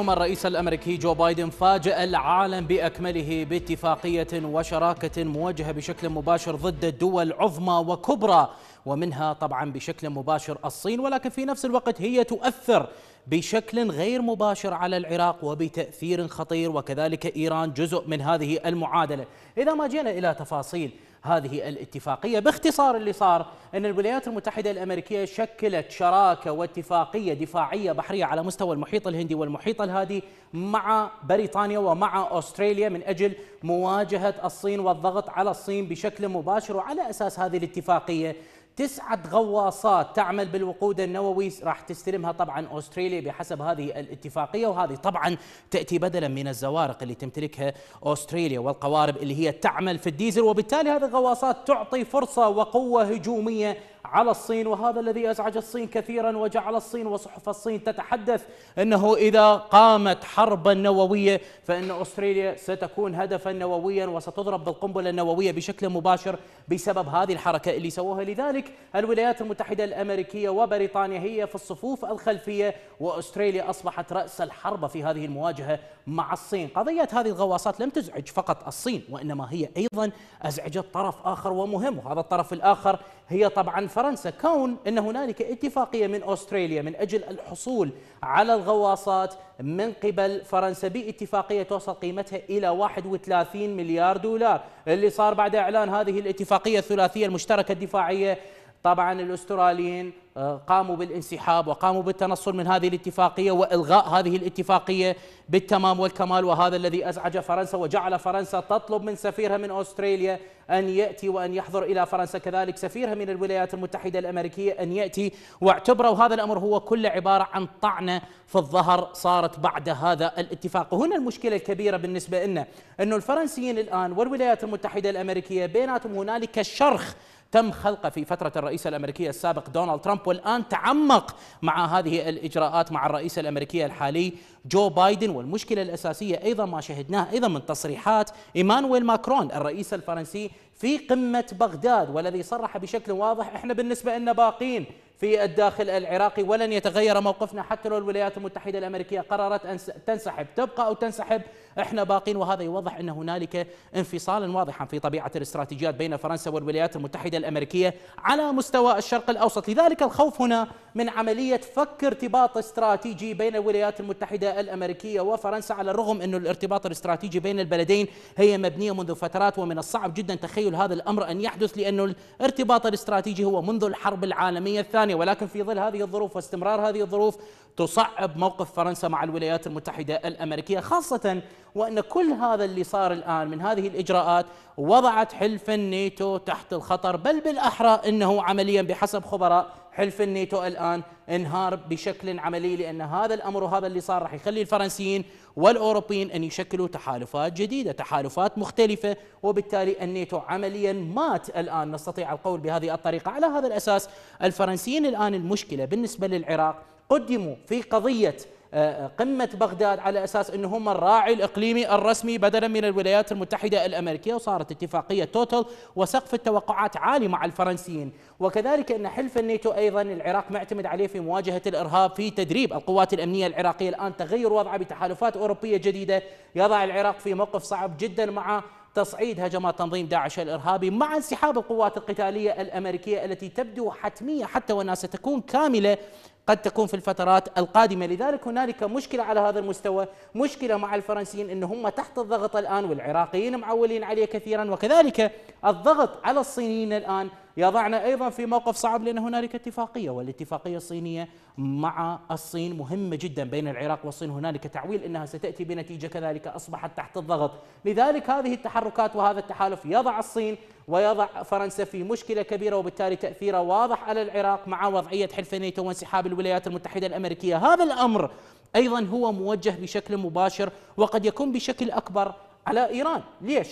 الرئيس الامريكي جو بايدن فاجأ العالم باكمله باتفاقيه وشراكه موجهه بشكل مباشر ضد الدول عظمى وكبرى ومنها طبعا بشكل مباشر الصين ولكن في نفس الوقت هي تؤثر بشكل غير مباشر على العراق وبتأثير خطير وكذلك إيران جزء من هذه المعادلة إذا ما جينا إلى تفاصيل هذه الاتفاقية باختصار اللي صار أن الولايات المتحدة الأمريكية شكلت شراكة واتفاقية دفاعية بحرية على مستوى المحيط الهندي والمحيط الهادي مع بريطانيا ومع أستراليا من أجل مواجهة الصين والضغط على الصين بشكل مباشر وعلى أساس هذه الاتفاقية تسعة غواصات تعمل بالوقود النووي راح تستلمها طبعا أستراليا بحسب هذه الاتفاقية وهذه طبعا تأتي بدلا من الزوارق اللي تمتلكها أستراليا والقوارب اللي هي تعمل في الديزل وبالتالي هذه الغواصات تعطي فرصة وقوة هجومية على الصين وهذا الذي أزعج الصين كثيرا وجعل الصين وصحف الصين تتحدث أنه إذا قامت حربا نووية فإن أستراليا ستكون هدفا نوويا وستضرب بالقنبلة النووية بشكل مباشر بسبب هذه الحركة اللي سووها لذلك الولايات المتحدة الأمريكية وبريطانيا هي في الصفوف الخلفية وأستراليا أصبحت رأس الحرب في هذه المواجهة مع الصين قضية هذه الغواصات لم تزعج فقط الصين وإنما هي أيضا أزعجت طرف آخر ومهم وهذا الطرف الآخر هي طبعا فرنسا كون أن هنالك اتفاقية من أستراليا من أجل الحصول على الغواصات من قبل فرنسا باتفاقية توصل قيمتها إلى 31 مليار دولار اللي صار بعد إعلان هذه الاتفاقية الثلاثية المشتركة الدفاعية طبعا الأستراليين آه، قاموا بالانسحاب وقاموا بالتنصل من هذه الاتفاقية وإلغاء هذه الاتفاقية بالتمام والكمال وهذا الذي أزعج فرنسا وجعل فرنسا تطلب من سفيرها من أستراليا أن يأتي وأن يحضر إلى فرنسا كذلك سفيرها من الولايات المتحدة الأمريكية أن يأتي واعتبروا هذا الأمر هو كل عبارة عن طعنة في الظهر صارت بعد هذا الاتفاق وهنا المشكلة الكبيرة بالنسبة لنا أنه الفرنسيين الآن والولايات المتحدة الأمريكية بيناتهم هنالك شرخ تم خلقه في فترة الرئيس الأمريكي السابق دونالد ترامب ترامب والان تعمق مع هذه الاجراءات مع الرئيس الامريكي الحالي جو بايدن والمشكله الاساسيه ايضا ما شهدناه ايضا من تصريحات ايمانويل ماكرون الرئيس الفرنسي في قمه بغداد والذي صرح بشكل واضح احنا بالنسبه لنا باقين في الداخل العراقي ولن يتغير موقفنا حتى لو الولايات المتحدة الأمريكية قررت أن تنسحب تبقى أو تنسحب إحنا باقين وهذا يوضح أن هنالك انفصالا واضحا في طبيعة الاستراتيجيات بين فرنسا والولايات المتحدة الأمريكية على مستوى الشرق الأوسط لذلك الخوف هنا من عملية فك ارتباط استراتيجي بين الولايات المتحدة الأمريكية وفرنسا على الرغم انه الارتباط الاستراتيجي بين البلدين هي مبنية منذ فترات ومن الصعب جدا تخيل هذا الأمر أن يحدث لانه الارتباط الاستراتيجي هو منذ الحرب العالمية الثانية ألمانيا ولكن في ظل هذه الظروف واستمرار هذه الظروف تصعب موقف فرنسا مع الولايات المتحدة الأمريكية خاصة وأن كل هذا اللي صار الآن من هذه الإجراءات وضعت حلف الناتو تحت الخطر بل بالأحرى أنه عمليا بحسب خبراء حلف الناتو الان انهار بشكل عملي لان هذا الامر وهذا اللي صار راح يخلي الفرنسيين والاوروبيين ان يشكلوا تحالفات جديده، تحالفات مختلفه وبالتالي الناتو عمليا مات الان نستطيع القول بهذه الطريقه، على هذا الاساس الفرنسيين الان المشكله بالنسبه للعراق قدموا في قضيه قمة بغداد على أساس أنه هم الراعي الإقليمي الرسمي بدلا من الولايات المتحدة الأمريكية وصارت اتفاقية توتل وسقف التوقعات عالي مع الفرنسيين وكذلك أن حلف الناتو أيضا العراق معتمد عليه في مواجهة الإرهاب في تدريب القوات الأمنية العراقية الآن تغير وضعه بتحالفات أوروبية جديدة يضع العراق في موقف صعب جدا مع تصعيد هجمات تنظيم داعش الارهابي مع انسحاب القوات القتاليه الامريكيه التي تبدو حتميه حتى وانها ستكون كامله قد تكون في الفترات القادمة لذلك هنالك مشكلة على هذا المستوى مشكلة مع الفرنسيين أن هم تحت الضغط الآن والعراقيين معولين عليه كثيرا وكذلك الضغط على الصينيين الآن يضعنا أيضا في موقف صعب لأن هنالك اتفاقية والاتفاقية الصينية مع الصين مهمة جدا بين العراق والصين هنالك تعويل أنها ستأتي بنتيجة كذلك أصبحت تحت الضغط لذلك هذه التحركات وهذا التحالف يضع الصين ويضع فرنسا في مشكلة كبيرة وبالتالي تأثيره واضح على العراق مع وضعية حلف نيتو وانسحاب الولايات المتحدة الأمريكية هذا الأمر أيضا هو موجه بشكل مباشر وقد يكون بشكل أكبر على إيران ليش؟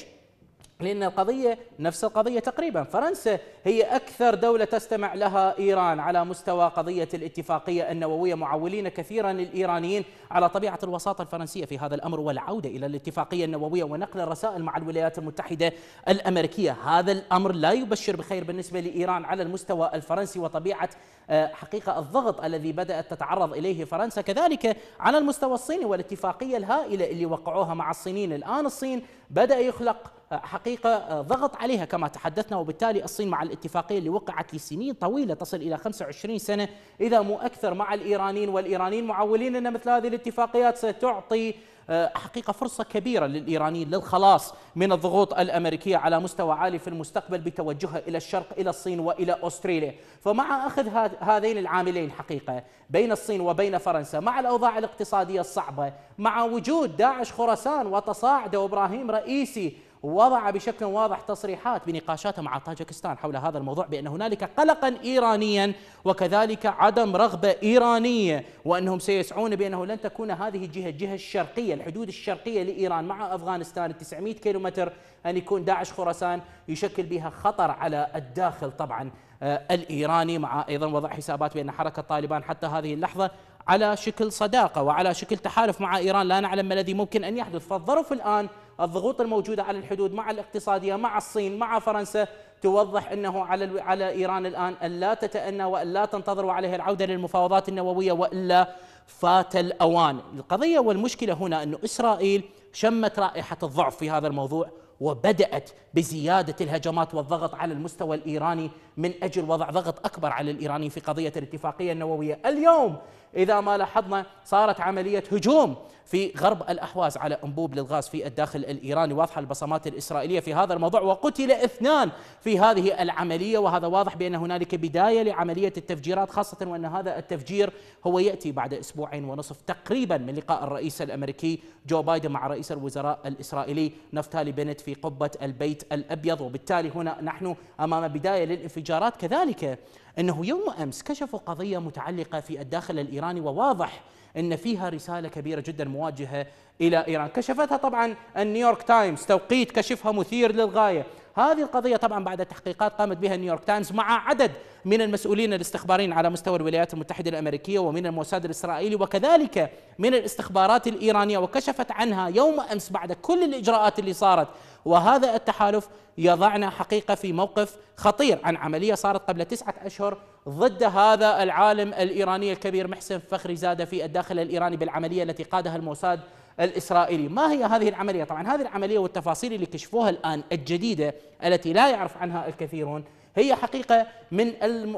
لأن القضية نفس القضية تقريبا فرنسا هي أكثر دولة تستمع لها إيران على مستوى قضية الاتفاقية النووية معولين كثيرا الإيرانيين على طبيعة الوساطة الفرنسية في هذا الأمر والعودة إلى الاتفاقية النووية ونقل الرسائل مع الولايات المتحدة الأمريكية هذا الأمر لا يبشر بخير بالنسبة لإيران على المستوى الفرنسي وطبيعة آه، حقيقة الضغط الذي بدأت تتعرض إليه فرنسا كذلك على المستوى الصيني والاتفاقية الهائلة اللي وقعوها مع الصينيين الآن الصين بدأ يخلق آه، حقيقة آه، ضغط عليها كما تحدثنا وبالتالي الصين مع الاتفاقية اللي وقعت لسنين طويلة تصل إلى 25 سنة إذا مو أكثر مع الإيرانيين والإيرانيين معولين أن مثل هذه الاتفاقيات ستعطي آه، حقيقة فرصة كبيرة للإيرانيين للخلاص من الضغوط الأمريكية على مستوى عالي في المستقبل بتوجهها إلى الشرق إلى الصين وإلى أستراليا فمع أخذ هذين العاملين حقيقة بين الصين وبين فرنسا مع الأوضاع الاقتصادية الصعبة مع وجود داعش خراسان وتصاعده إبراهيم رئيسي وضع بشكل واضح تصريحات بنقاشاته مع طاجكستان حول هذا الموضوع بأن هنالك قلقا إيرانيا وكذلك عدم رغبة إيرانية وأنهم سيسعون بأنه لن تكون هذه الجهة الجهة الشرقية الحدود الشرقية لإيران مع أفغانستان 900 كيلومتر أن يكون داعش خرسان يشكل بها خطر على الداخل طبعا آه، الإيراني مع أيضا وضع حسابات بأن حركة طالبان حتى هذه اللحظة على شكل صداقة وعلى شكل تحالف مع إيران لا نعلم ما الذي ممكن أن يحدث فالظرف الآن الضغوط الموجودة على الحدود مع الاقتصادية مع الصين مع فرنسا توضح أنه على على إيران الآن أن لا تتأنى وأن لا تنتظر وعليها العودة للمفاوضات النووية وإلا فات الأوان القضية والمشكلة هنا أن إسرائيل شمت رائحة الضعف في هذا الموضوع وبدأت بزيادة الهجمات والضغط على المستوى الإيراني من أجل وضع ضغط أكبر على الإيراني في قضية الاتفاقية النووية اليوم إذا ما لاحظنا صارت عملية هجوم في غرب الأحواز على أنبوب للغاز في الداخل الإيراني واضحة البصمات الإسرائيلية في هذا الموضوع وقتل اثنان في هذه العملية وهذا واضح بأن هنالك بداية لعملية التفجيرات خاصة وأن هذا التفجير هو يأتي بعد أسبوعين ونصف تقريبا من لقاء الرئيس الأمريكي جو بايدن مع رئيس الوزراء الإسرائيلي نفتالي بنت في قبة البيت الأبيض وبالتالي هنا نحن أمام بداية للانفجارات كذلك أنه يوم أمس كشفوا قضية متعلقة في الداخل الإيراني وواضح أن فيها رسالة كبيرة جدا مواجهة إلى إيران كشفتها طبعا النيويورك تايمز توقيت كشفها مثير للغاية هذه القضية طبعا بعد تحقيقات قامت بها نيويورك تايمز مع عدد من المسؤولين الاستخباريين على مستوى الولايات المتحدة الأمريكية ومن الموساد الإسرائيلي وكذلك من الاستخبارات الإيرانية وكشفت عنها يوم أمس بعد كل الإجراءات اللي صارت وهذا التحالف يضعنا حقيقة في موقف خطير عن عملية صارت قبل تسعة أشهر ضد هذا العالم الإيراني الكبير محسن فخري زادة في الداخل الإيراني بالعملية التي قادها الموساد الإسرائيلي ما هي هذه العملية؟ طبعا هذه العملية والتفاصيل اللي كشفوها الآن الجديدة التي لا يعرف عنها الكثيرون هي حقيقة من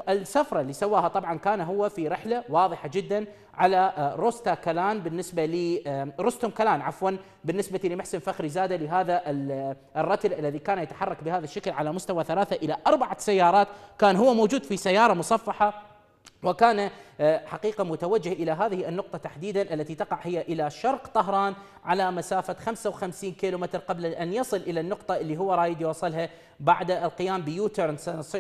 السفرة اللي سواها طبعا كان هو في رحلة واضحة جدا على آه، روستا كلان بالنسبة ل آه، رستم كلان عفوا بالنسبة لمحسن فخري زادة لهذا الرتل الذي كان يتحرك بهذا الشكل على مستوى ثلاثة إلى أربعة سيارات كان هو موجود في سيارة مصفحة وكان آه، حقيقة متوجه إلى هذه النقطة تحديدا التي تقع هي إلى شرق طهران على مسافة 55 كيلومتر قبل أن يصل إلى النقطة اللي هو رايد يوصلها بعد القيام بيوترن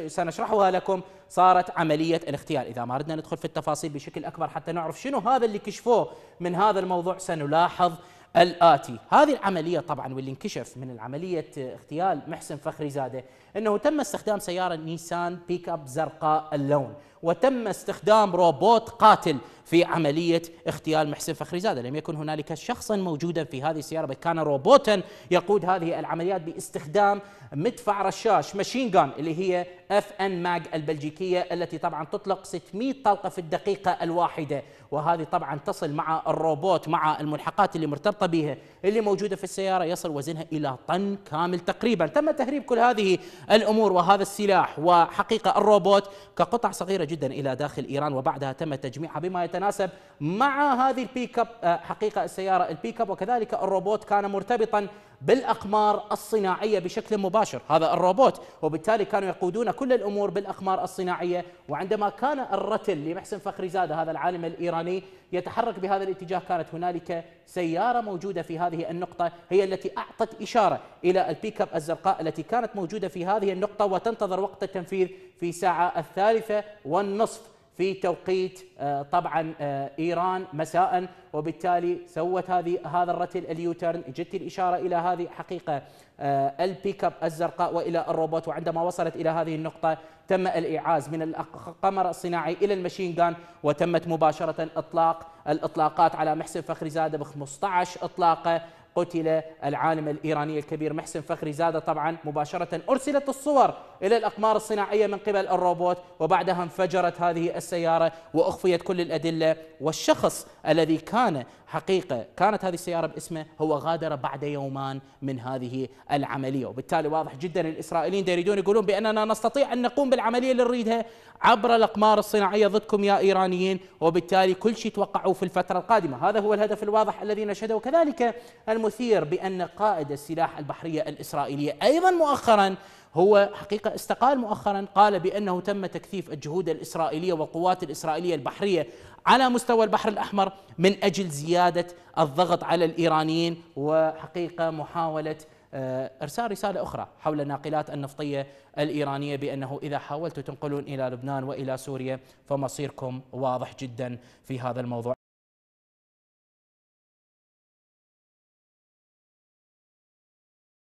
سنشرحها لكم صارت عملية الاغتيال إذا ما أردنا ندخل في التفاصيل بشكل أكبر حتى نعرف شنو هذا اللي كشفوه من هذا الموضوع سنلاحظ الآتي هذه العملية طبعا واللي انكشف من العملية اغتيال محسن فخري زادة أنه تم استخدام سيارة نيسان بيك أب زرقاء اللون وتم استخدام روبوت قاتل في عملية اغتيال محسن فخري زادة لم يكن هنالك شخصا موجودا في هذه السيارة بل كان روبوتا يقود هذه العمليات باستخدام مدفع رشاش ماشين جان اللي هي اف ان ماج البلجيكية التي طبعا تطلق 600 طلقة في الدقيقة الواحدة وهذه طبعا تصل مع الروبوت مع الملحقات اللي مرتبطه بها اللي موجوده في السياره يصل وزنها الى طن كامل تقريبا تم تهريب كل هذه الامور وهذا السلاح وحقيقه الروبوت كقطع صغيره جدا الى داخل ايران وبعدها تم تجميعها بما يتناسب مع هذه البيك اب آه، حقيقه السياره البيك اب وكذلك الروبوت كان مرتبطا بالاقمار الصناعيه بشكل مباشر هذا الروبوت وبالتالي كانوا يقودون كل الامور بالاقمار الصناعيه وعندما كان الرتل لمحسن فخري زاده هذا العالم الايراني يتحرك بهذا الاتجاه كانت هنالك سياره موجوده في هذه النقطه هي التي اعطت اشاره الى البيك اب الزرقاء التي كانت موجوده في هذه النقطه وتنتظر وقت التنفيذ في ساعه الثالثه والنصف في توقيت آه، طبعا آه، ايران مساء وبالتالي سوت هذه هذا الرتل اليوترن جت الاشاره الى هذه حقيقه آه، البيك اب الزرقاء والى الروبوت وعندما وصلت الى هذه النقطه تم الايعاز من القمر الصناعي الى المشين جان وتمت مباشره اطلاق الاطلاقات على محسن فخري زاده ب 15 اطلاقه قتل العالم الإيراني الكبير محسن فخري زاد طبعا مباشرة أرسلت الصور إلى الأقمار الصناعية من قبل الروبوت وبعدها انفجرت هذه السيارة وأخفيت كل الأدلة والشخص الذي كان حقيقة كانت هذه السيارة باسمه هو غادر بعد يومان من هذه العملية وبالتالي واضح جدا الإسرائيليين يريدون يقولون بأننا نستطيع أن نقوم بالعملية اللي نريدها عبر الأقمار الصناعية ضدكم يا إيرانيين وبالتالي كل شيء توقعوه في الفترة القادمة هذا هو الهدف الواضح الذي نشهده وكذلك المثير بأن قائد السلاح البحرية الإسرائيلية أيضا مؤخرا هو حقيقة استقال مؤخرا قال بأنه تم تكثيف الجهود الإسرائيلية والقوات الإسرائيلية البحرية على مستوى البحر الأحمر من أجل زيادة الضغط على الإيرانيين وحقيقة محاولة آه، ارسال رساله اخرى حول الناقلات النفطيه الايرانيه بانه اذا حاولتوا تنقلون الى لبنان والى سوريا فمصيركم واضح جدا في هذا الموضوع